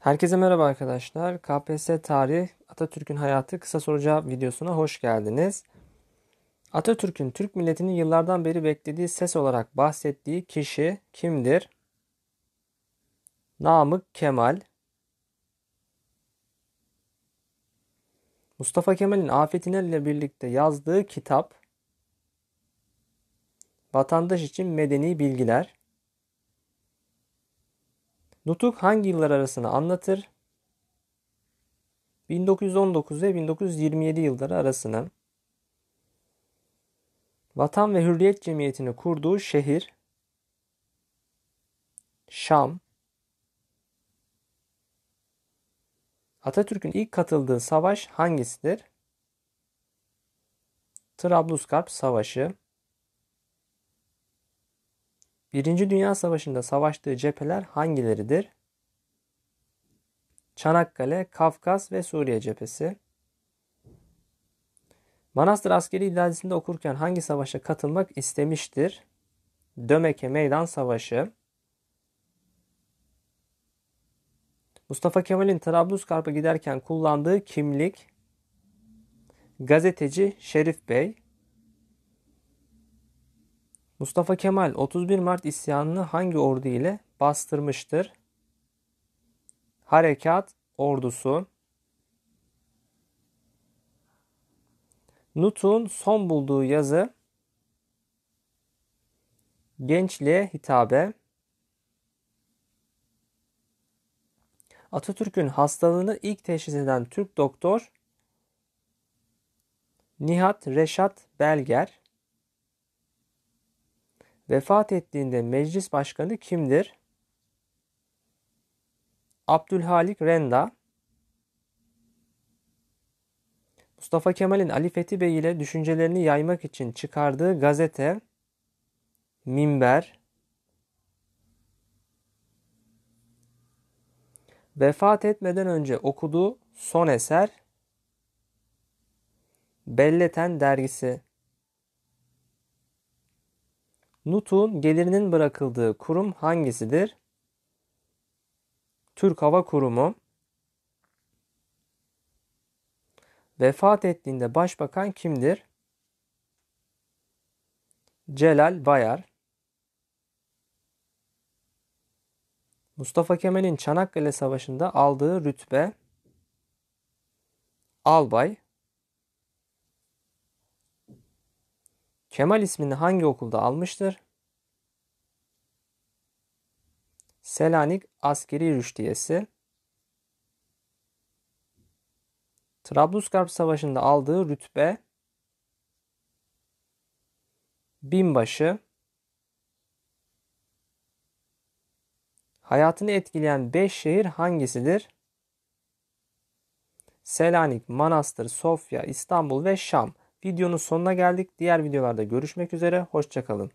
Herkese merhaba arkadaşlar. KPSS Tarih Atatürk'ün Hayatı kısa soru cevap videosuna hoş geldiniz. Atatürk'ün Türk milletinin yıllardan beri beklediği ses olarak bahsettiği kişi kimdir? Namık Kemal. Mustafa Kemal'in Afet ile birlikte yazdığı kitap Vatandaş için Medeni Bilgiler Nutuk hangi yıllar arasını anlatır? 1919 ve 1927 yılları arasını. Vatan ve Hürriyet Cemiyeti'ni kurduğu şehir Şam. Atatürk'ün ilk katıldığı savaş hangisidir? Trablusgarp Savaşı. Birinci Dünya Savaşı'nda savaştığı cepheler hangileridir? Çanakkale, Kafkas ve Suriye cephesi. Manastır askeri idaresinde okurken hangi savaşa katılmak istemiştir? Dömeke Meydan Savaşı. Mustafa Kemal'in Trablusgarp'a giderken kullandığı kimlik. Gazeteci Şerif Bey. Mustafa Kemal 31 Mart isyanını hangi ordu ile bastırmıştır? Harekat ordusu. Nut'un son bulduğu yazı Gençliğe hitabe. Atatürk'ün hastalığını ilk teşhis eden Türk doktor Nihat Reşat Belger. Vefat ettiğinde meclis başkanı kimdir? Abdülhalik Renda. Mustafa Kemal'in Ali Fethi Bey ile düşüncelerini yaymak için çıkardığı gazete Minber Vefat etmeden önce okuduğu son eser Belleten dergisi Nutuk'un gelirinin bırakıldığı kurum hangisidir? Türk Hava Kurumu. Vefat ettiğinde başbakan kimdir? Celal Bayar. Mustafa Kemal'in Çanakkale Savaşı'nda aldığı rütbe albay Kemal ismini hangi okulda almıştır? Selanik Askeri Rüştiyesi Trablusgarp Savaşı'nda aldığı rütbe binbaşı Hayatını etkileyen 5 şehir hangisidir? Selanik, Manastır, Sofya, İstanbul ve Şam. Videonun sonuna geldik. Diğer videolarda görüşmek üzere. Hoşçakalın.